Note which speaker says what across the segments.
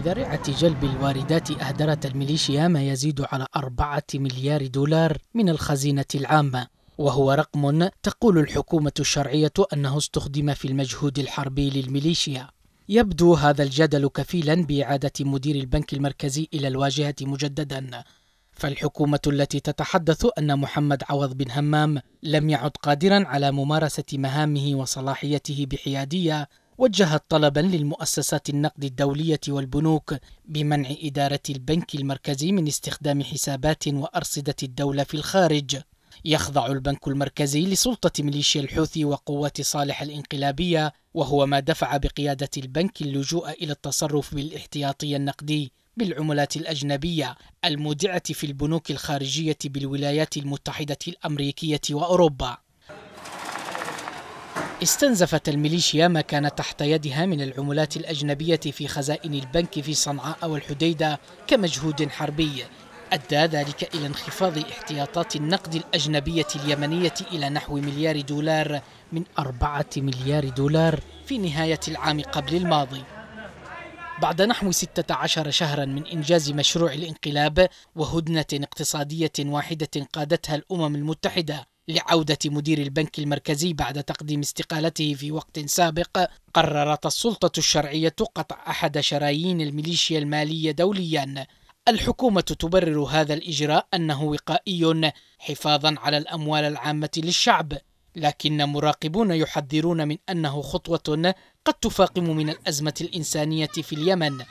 Speaker 1: بذريعة جلب الواردات أهدرت الميليشيا ما يزيد على أربعة مليار دولار من الخزينة العامة وهو رقم تقول الحكومة الشرعية أنه استخدم في المجهود الحربي للميليشيا يبدو هذا الجدل كفيلا بإعادة مدير البنك المركزي إلى الواجهة مجددا فالحكومة التي تتحدث أن محمد عوض بن همام لم يعد قادرا على ممارسة مهامه وصلاحيته بحيادية وجهت طلبا للمؤسسات النقد الدولية والبنوك بمنع إدارة البنك المركزي من استخدام حسابات وأرصدة الدولة في الخارج يخضع البنك المركزي لسلطة ميليشيا الحوثي وقوات صالح الانقلابية وهو ما دفع بقيادة البنك اللجوء إلى التصرف بالاحتياطي النقدي بالعملات الأجنبية المودعة في البنوك الخارجية بالولايات المتحدة الأمريكية وأوروبا استنزفت الميليشيا ما كان تحت يدها من العملات الأجنبية في خزائن البنك في صنعاء والحديدة كمجهود حربي أدى ذلك إلى انخفاض احتياطات النقد الأجنبية اليمنية إلى نحو مليار دولار من أربعة مليار دولار في نهاية العام قبل الماضي بعد نحو 16 شهرا من إنجاز مشروع الانقلاب وهدنة اقتصادية واحدة قادتها الأمم المتحدة لعودة مدير البنك المركزي بعد تقديم استقالته في وقت سابق قررت السلطة الشرعية قطع أحد شرايين الميليشيا المالية دوليا الحكومة تبرر هذا الإجراء أنه وقائي حفاظا على الأموال العامة للشعب لكن مراقبون يحذرون من أنه خطوة قد تفاقم من الأزمة الإنسانية في اليمن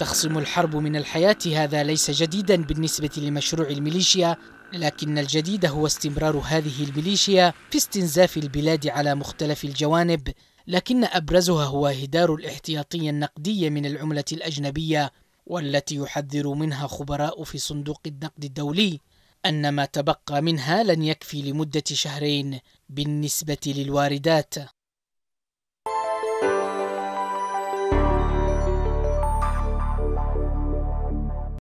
Speaker 1: تخصم الحرب من الحياة هذا ليس جديدا بالنسبة لمشروع الميليشيا لكن الجديد هو استمرار هذه الميليشيا في استنزاف البلاد على مختلف الجوانب لكن أبرزها هو هدار الاحتياطية النقدية من العملة الأجنبية والتي يحذر منها خبراء في صندوق النقد الدولي أن ما تبقى منها لن يكفي لمدة شهرين بالنسبة للواردات